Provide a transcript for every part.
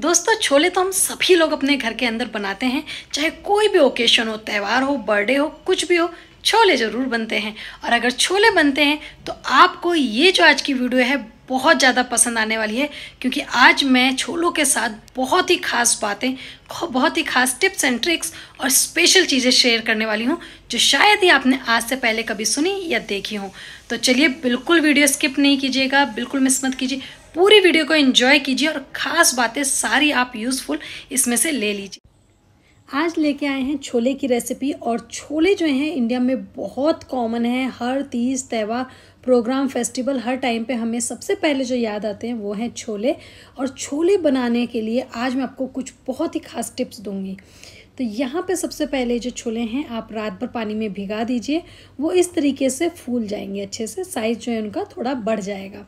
दोस्तों छोले तो हम सभी लोग अपने घर के अंदर बनाते हैं चाहे कोई भी ओकेशन हो त्यौहार हो बर्थडे हो कुछ भी हो छोले ज़रूर बनते हैं और अगर छोले बनते हैं तो आपको ये जो आज की वीडियो है बहुत ज़्यादा पसंद आने वाली है क्योंकि आज मैं छोलों के साथ बहुत ही खास बातें बहुत ही खास टिप्स एंड ट्रिक्स और स्पेशल चीज़ें शेयर करने वाली हूँ जो शायद ही आपने आज से पहले कभी सुनी या देखी हो तो चलिए बिल्कुल वीडियो स्किप नहीं कीजिएगा बिल्कुल मिस मत कीजिए पूरी वीडियो को एंजॉय कीजिए और ख़ास बातें सारी आप यूज़फुल इसमें से ले लीजिए आज लेके आए हैं छोले की रेसिपी और छोले जो हैं इंडिया में बहुत कॉमन है हर तीज त्यौहार प्रोग्राम फेस्टिवल हर टाइम पे हमें सबसे पहले जो याद आते हैं वो हैं छोले और छोले बनाने के लिए आज मैं आपको कुछ बहुत ही खास टिप्स दूंगी तो यहाँ पे सबसे पहले जो छोले हैं आप रात भर पानी में भिगा दीजिए वो इस तरीके से फूल जाएंगे अच्छे से साइज़ जो है उनका थोड़ा बढ़ जाएगा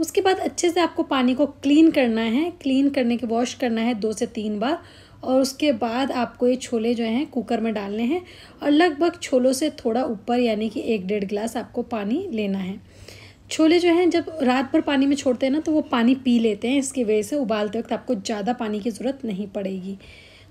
उसके बाद अच्छे से आपको पानी को क्लीन करना है क्लीन करने के वॉश करना है दो से तीन बार और उसके बाद आपको ये छोले जो हैं कुकर में डालने हैं और लगभग छोलों से थोड़ा ऊपर यानी कि एक डेढ़ गिलास आपको पानी लेना है छोले जो हैं जब रात भर पानी में छोड़ते हैं ना तो वो पानी पी लेते हैं इसकी वजह से उबालते वक्त आपको ज़्यादा पानी की ज़रूरत नहीं पड़ेगी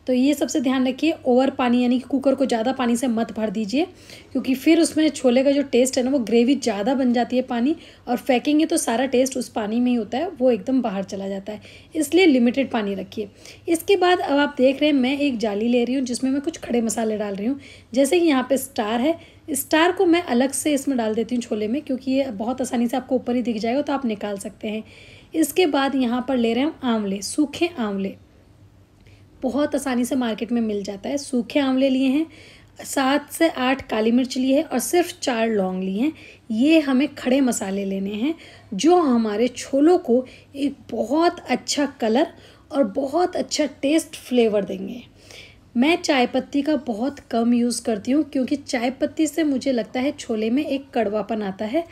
तो ये सबसे ध्यान रखिए ओवर पानी यानी कि कुकर को ज़्यादा पानी से मत भर दीजिए क्योंकि फिर उसमें छोले का जो टेस्ट है ना वो ग्रेवी ज़्यादा बन जाती है पानी और फेंकेंगे तो सारा टेस्ट उस पानी में ही होता है वो एकदम बाहर चला जाता है इसलिए लिमिटेड पानी रखिए इसके बाद अब आप देख रहे हैं मैं एक जाली ले रही हूँ जिसमें मैं कुछ खड़े मसाले डाल रही हूँ जैसे कि यहाँ पर स्टार है स्टार को मैं अलग से इसमें डाल देती हूँ छोले में क्योंकि ये बहुत आसानी से आपको ऊपर ही दिख जाएगा तो आप निकाल सकते हैं इसके बाद यहाँ पर ले रहे हैं आंवले सूखे आंवले बहुत आसानी से मार्केट में मिल जाता है सूखे आंवले लिए हैं सात से आठ काली मिर्च लिए है और सिर्फ चार लौंग लिए हैं ये हमें खड़े मसाले लेने हैं जो हमारे छोलों को एक बहुत अच्छा कलर और बहुत अच्छा टेस्ट फ्लेवर देंगे मैं चाय पत्ती का बहुत कम यूज़ करती हूँ क्योंकि चाय पत्ती से मुझे लगता है छोले में एक कड़वापन आता है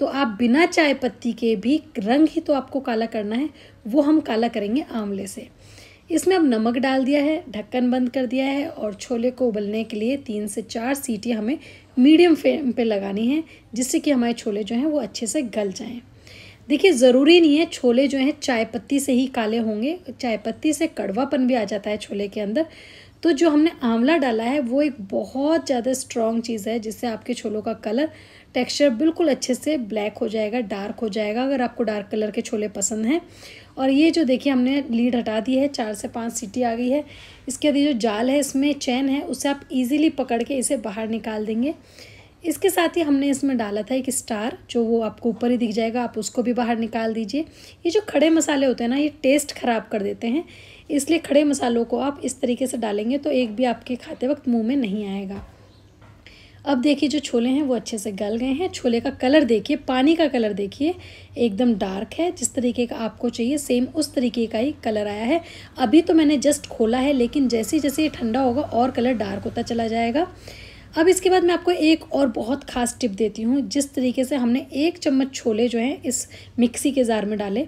तो आप बिना चाय पत्ती के भी रंग ही तो आपको काला करना है वो हम काला करेंगे आंवले से इसमें अब नमक डाल दिया है ढक्कन बंद कर दिया है और छोले को उबलने के लिए तीन से चार सीटी हमें मीडियम फ्लेम पे लगानी है जिससे कि हमारे छोले जो हैं वो अच्छे से गल जाएं देखिए ज़रूरी नहीं है छोले जो हैं चाय पत्ती से ही काले होंगे चाय पत्ती से कड़वापन भी आ जाता है छोले के अंदर तो जो हमने आंवला डाला है वो एक बहुत ज़्यादा स्ट्रॉन्ग चीज़ है जिससे आपके छोलों का कलर टेक्सचर बिल्कुल अच्छे से ब्लैक हो जाएगा डार्क हो जाएगा अगर आपको डार्क कलर के छोले पसंद हैं और ये जो देखिए हमने लीड हटा दी है चार से पाँच सीटी आ गई है इसके अभी जो जाल है इसमें चैन है उसे आप इजीली पकड़ के इसे बाहर निकाल देंगे इसके साथ ही हमने इसमें डाला था एक स्टार जो वो आपको ऊपर ही दिख जाएगा आप उसको भी बाहर निकाल दीजिए ये जो खड़े मसाले होते हैं ना ये टेस्ट ख़राब कर देते हैं इसलिए खड़े मसालों को आप इस तरीके से डालेंगे तो एक भी आपके खाते वक्त मुँह में नहीं आएगा अब देखिए जो छोले हैं वो अच्छे से गल गए हैं छोले का कलर देखिए पानी का कलर देखिए एकदम डार्क है जिस तरीके का आपको चाहिए सेम उस तरीके का ही कलर आया है अभी तो मैंने जस्ट खोला है लेकिन जैसे जैसे ये ठंडा होगा और कलर डार्क होता चला जाएगा अब इसके बाद मैं आपको एक और बहुत ख़ास टिप देती हूँ जिस तरीके से हमने एक चम्मच छोले जो हैं इस मिक्सी के जार में डाले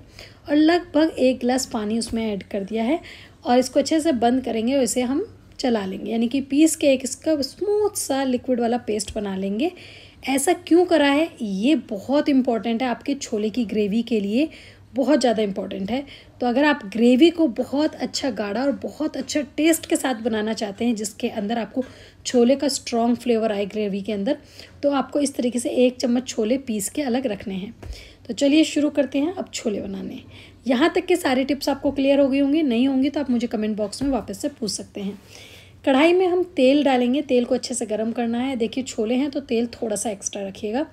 और लगभग एक गिलास पानी उसमें ऐड कर दिया है और इसको अच्छे से बंद करेंगे और इसे हम चला लेंगे यानी कि पीस के एक इसका स्मूथ सा लिक्विड वाला पेस्ट बना लेंगे ऐसा क्यों करा है ये बहुत इंपॉर्टेंट है आपके छोले की ग्रेवी के लिए बहुत ज़्यादा इंपॉर्टेंट है तो अगर आप ग्रेवी को बहुत अच्छा गाढ़ा और बहुत अच्छा टेस्ट के साथ बनाना चाहते हैं जिसके अंदर आपको छोले का स्ट्रॉन्ग फ्लेवर आए ग्रेवी के अंदर तो आपको इस तरीके से एक चम्मच छोले पीस के अलग रखने हैं तो चलिए शुरू करते हैं अब छोले बनाने यहाँ तक के सारे टिप्स आपको क्लियर हो गई होंगे नहीं होंगे तो आप मुझे कमेंट बॉक्स में वापस से पूछ सकते हैं कढ़ाई में हम तेल डालेंगे तेल को अच्छे से गर्म करना है देखिए छोले हैं तो तेल थोड़ा सा एक्स्ट्रा रखिएगा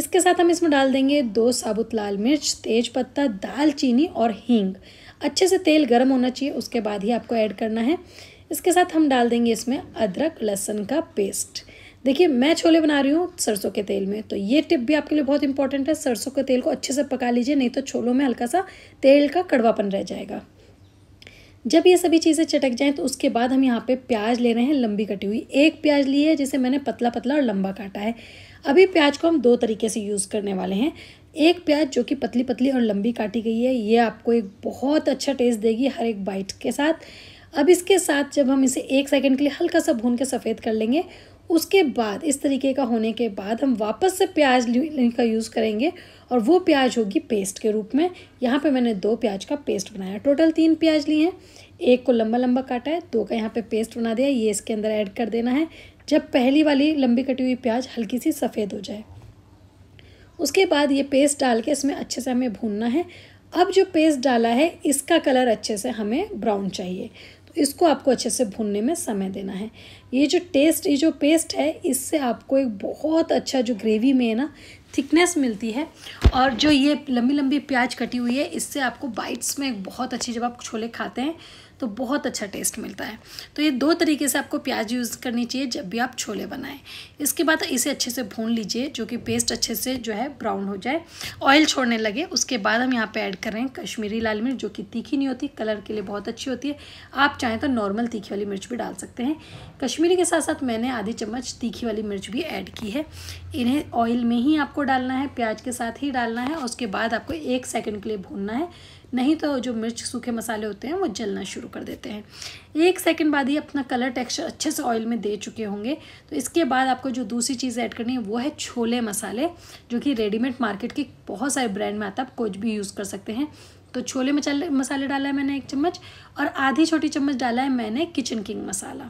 इसके साथ हम इसमें डाल देंगे दो साबुत लाल मिर्च तेज पत्ता दालचीनी और हींग अच्छे से तेल गर्म होना चाहिए उसके बाद ही आपको ऐड करना है इसके साथ हम डाल देंगे इसमें अदरक लहसुन का पेस्ट देखिए मैं छोले बना रही हूँ सरसों के तेल में तो ये टिप भी आपके लिए बहुत इंपॉर्टेंट है सरसों के तेल को अच्छे से पका लीजिए नहीं तो छोलों में हल्का सा तेल का कड़वापन रह जाएगा जब ये सभी चीज़ें चटक जाएँ तो उसके बाद हम यहाँ पे प्याज ले रहे हैं लंबी कटी हुई एक प्याज ली है जिसे मैंने पतला पतला और लंबा काटा है अभी प्याज को हम दो तरीके से यूज़ करने वाले हैं एक प्याज जो कि पतली पतली और लंबी काटी गई है ये आपको एक बहुत अच्छा टेस्ट देगी हर एक बाइट के साथ अब इसके साथ जब हम इसे एक सेकेंड के लिए हल्का सा भून के सफ़ेद कर लेंगे उसके बाद इस तरीके का होने के बाद हम वापस से प्याज का यूज़ करेंगे और वो प्याज होगी पेस्ट के रूप में यहाँ पे मैंने दो प्याज का पेस्ट बनाया टोटल तीन प्याज लिए हैं एक को लंबा लंबा काटा है दो का यहाँ पे पेस्ट बना दिया ये इसके अंदर ऐड कर देना है जब पहली वाली लंबी कटी हुई प्याज हल्की सी सफ़ेद हो जाए उसके बाद ये पेस्ट डाल के इसमें अच्छे से हमें भूनना है अब जो पेस्ट डाला है इसका कलर अच्छे से हमें ब्राउन चाहिए तो इसको आपको अच्छे से भूनने में समय देना है ये जो टेस्ट ये जो पेस्ट है इससे आपको एक बहुत अच्छा जो ग्रेवी में है ना थिकनेस मिलती है और जो ये लंबी लंबी प्याज कटी हुई है इससे आपको बाइट्स में बहुत अच्छी जब आप छोले खाते हैं तो बहुत अच्छा टेस्ट मिलता है तो ये दो तरीके से आपको प्याज यूज़ करनी चाहिए जब भी आप छोले बनाएं इसके बाद इसे अच्छे से भून लीजिए जो कि पेस्ट अच्छे से जो है ब्राउन हो जाए ऑयल छोड़ने लगे उसके बाद हम यहाँ पर ऐड कर रहे हैं कश्मीरी लाल मिर्च जो कि तीखी नहीं होती कलर के लिए बहुत अच्छी होती है आप चाहें तो नॉर्मल तीखी वाली मिर्च भी डाल सकते हैं कश्मीरी के साथ साथ मैंने आधी चम्मच तीखी वाली मिर्च भी ऐड की है इन्हें ऑयल में ही आपको डालना है प्याज के साथ ही डालना है उसके बाद आपको एक सेकेंड के लिए भूनना है नहीं तो जो मिर्च सूखे मसाले होते हैं वो जलना शुरू कर देते हैं एक सेकंड बाद ही अपना कलर टेक्सचर अच्छे से ऑयल में दे चुके होंगे तो इसके बाद आपको जो दूसरी चीज़ ऐड करनी है वो है छोले मसाले जो कि रेडीमेड मार्केट के बहुत सारे ब्रांड में आता है आप कुछ भी यूज़ कर सकते हैं तो छोले मसाले मसाले डाला है मैंने एक चम्मच और आधी छोटी चम्मच डाला है मैंने किचन किंग मसाला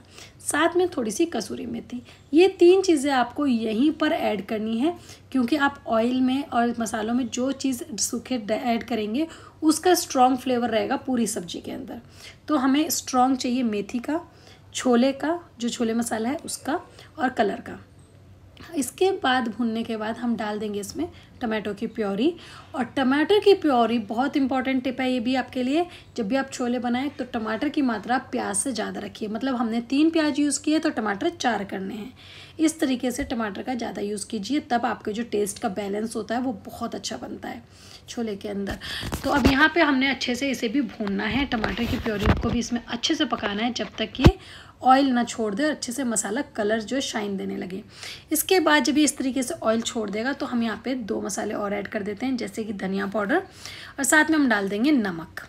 साथ में थोड़ी सी कसूरी मेथी ये तीन चीज़ें आपको यहीं पर ऐड करनी है क्योंकि आप ऑयल में और मसालों में जो चीज़ सूखे ऐड करेंगे उसका स्ट्रॉन्ग फ्लेवर रहेगा पूरी सब्जी के अंदर तो हमें स्ट्रॉन्ग चाहिए मेथी का छोले का जो छोले मसाला है उसका और कलर का इसके बाद भूनने के बाद हम डाल देंगे इसमें टमाटो की प्योरी और टमाटर की प्योरी बहुत इंपॉर्टेंट टिप है ये भी आपके लिए जब भी आप छोले बनाएं तो टमाटर की मात्रा प्याज से ज़्यादा रखिए मतलब हमने तीन प्याज यूज़ किए तो टमाटर चार करने हैं इस तरीके से टमाटर का ज़्यादा यूज़ कीजिए तब आपके जो टेस्ट का बैलेंस होता है वो बहुत अच्छा बनता है छोले के अंदर तो अब यहाँ पर हमने अच्छे से इसे भी भूनना है टमाटर की प्योरी को भी इसमें अच्छे से पकाना है जब तक ये ऑयल ना छोड़ दे और अच्छे से मसाला कलर जो है शाइन देने लगे इसके बाद जब ये इस तरीके से ऑयल छोड़ देगा तो हम यहाँ पे दो मसाले और ऐड कर देते हैं जैसे कि धनिया पाउडर और साथ में हम डाल देंगे नमक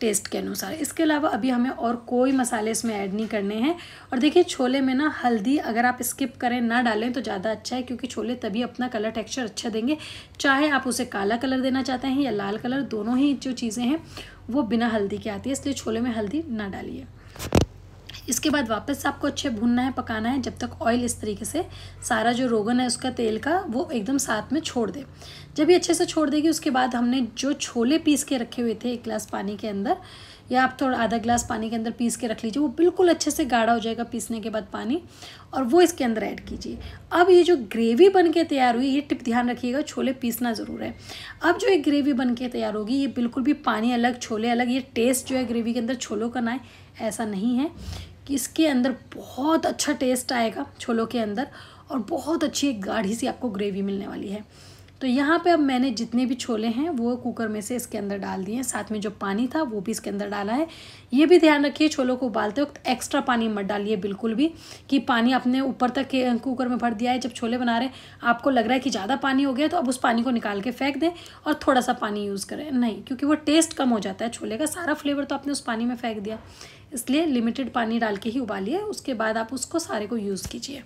टेस्ट के अनुसार इसके अलावा अभी हमें और कोई मसाले इसमें ऐड नहीं करने हैं और देखिए छोले में ना हल्दी अगर आप स्किप करें ना डालें तो ज़्यादा अच्छा है क्योंकि छोले तभी अपना कलर टेक्सचर अच्छा देंगे चाहे आप उसे काला कलर देना चाहते हैं या लाल कलर दोनों ही जो चीज़ें हैं वो बिना हल्दी के आती है इसलिए छोले में हल्दी ना डालिए इसके बाद वापस आपको अच्छे भूनना है पकाना है जब तक ऑयल इस तरीके से सारा जो रोगन है उसका तेल का वो एकदम साथ में छोड़ दे जब ये अच्छे से छोड़ देगी उसके बाद हमने जो छोले पीस के रखे हुए थे एक गिलास पानी के अंदर या आप थोड़ा आधा गिलास पानी के अंदर पीस के रख लीजिए वो बिल्कुल अच्छे से गाढ़ा हो जाएगा पीसने के बाद पानी और वो इसके अंदर ऐड कीजिए अब ये जो ग्रेवी बन के तैयार हुई ये टिप ध्यान रखिएगा छोले पीसना ज़रूर है अब जो एक ग्रेवी बन के तैयार होगी ये बिल्कुल भी पानी अलग छोले अलग ये टेस्ट जो है ग्रेवी के अंदर छोलों का ना है ऐसा नहीं है कि इसके अंदर बहुत अच्छा टेस्ट आएगा छोलों के अंदर और बहुत अच्छी एक गाढ़ी सी आपको ग्रेवी मिलने वाली है तो यहाँ पे अब मैंने जितने भी छोले हैं वो कुकर में से इसके अंदर डाल दिए हैं साथ में जो पानी था वो भी इसके अंदर डाला है ये भी ध्यान रखिए छोलों को उबालते वक्त एक्स्ट्रा पानी मत डालिए बिल्कुल भी कि पानी आपने ऊपर तक के कुकर में भर दिया है जब छोले बना रहे आपको लग रहा है कि ज़्यादा पानी हो गया तो अब उस पानी को निकाल के फेंक दें और थोड़ा सा पानी यूज़ करें नहीं क्योंकि वो टेस्ट कम हो जाता है छोले का सारा फ्लेवर तो आपने उस पानी में फेंक दिया इसलिए लिमिटेड पानी डाल के ही उबालिए उसके बाद आप उसको सारे को यूज़ कीजिए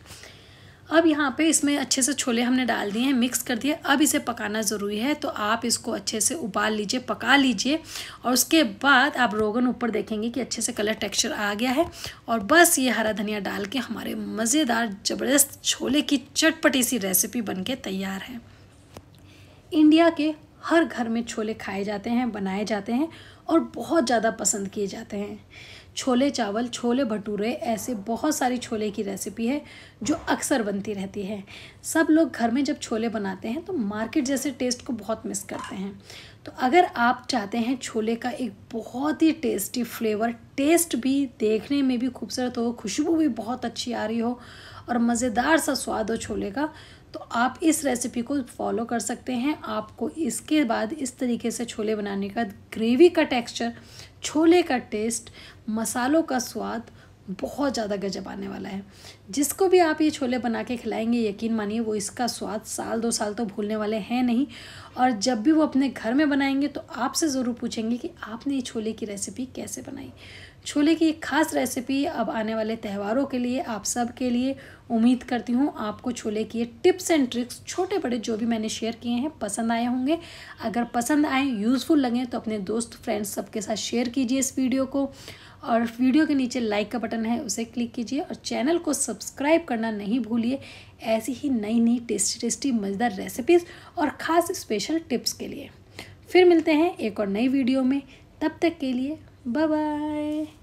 अब यहाँ पे इसमें अच्छे से छोले हमने डाल दिए हैं मिक्स कर दिए अब इसे पकाना ज़रूरी है तो आप इसको अच्छे से उबाल लीजिए पका लीजिए और उसके बाद आप रोगन ऊपर देखेंगे कि अच्छे से कलर टेक्सचर आ गया है और बस ये हरा धनिया डाल के हमारे मज़ेदार ज़बरदस्त छोले की चटपटी सी रेसिपी बन के तैयार है इंडिया के हर घर में छोले खाए जाते हैं बनाए जाते हैं और बहुत ज़्यादा पसंद किए जाते हैं छोले चावल छोले भटूरे ऐसे बहुत सारी छोले की रेसिपी है जो अक्सर बनती रहती है सब लोग घर में जब छोले बनाते हैं तो मार्केट जैसे टेस्ट को बहुत मिस करते हैं तो अगर आप चाहते हैं छोले का एक बहुत ही टेस्टी फ्लेवर टेस्ट भी देखने में भी खूबसूरत हो खुशबू भी बहुत अच्छी आ रही हो और मज़ेदार सा स्वाद हो छोले का तो आप इस रेसिपी को फॉलो कर सकते हैं आपको इसके बाद इस तरीके से छोले बनाने का ग्रेवी का टेक्सचर छोले का टेस्ट मसालों का स्वाद बहुत ज़्यादा गजब आने वाला है जिसको भी आप ये छोले बना के खिलाएंगे यकीन मानिए वो इसका स्वाद साल दो साल तो भूलने वाले हैं नहीं और जब भी वो अपने घर में बनाएंगे तो आपसे ज़रूर पूछेंगे कि आपने ये छोले की रेसिपी कैसे बनाई छोले की एक खास रेसिपी अब आने वाले त्यौहारों के लिए आप सब के लिए उम्मीद करती हूँ आपको छोले की टिप्स एंड ट्रिक्स छोटे बड़े जो भी मैंने शेयर किए हैं पसंद आए होंगे अगर पसंद आए यूज़फुल लगें तो अपने दोस्त फ्रेंड्स सबके साथ शेयर कीजिए इस वीडियो को और वीडियो के नीचे लाइक का बटन है उसे क्लिक कीजिए और चैनल को सब सब्सक्राइब करना नहीं भूलिए ऐसी ही नई नई टेस्टी टेस्टी मज़ेदार रेसिपीज़ और ख़ास स्पेशल टिप्स के लिए फिर मिलते हैं एक और नई वीडियो में तब तक के लिए बाय बाय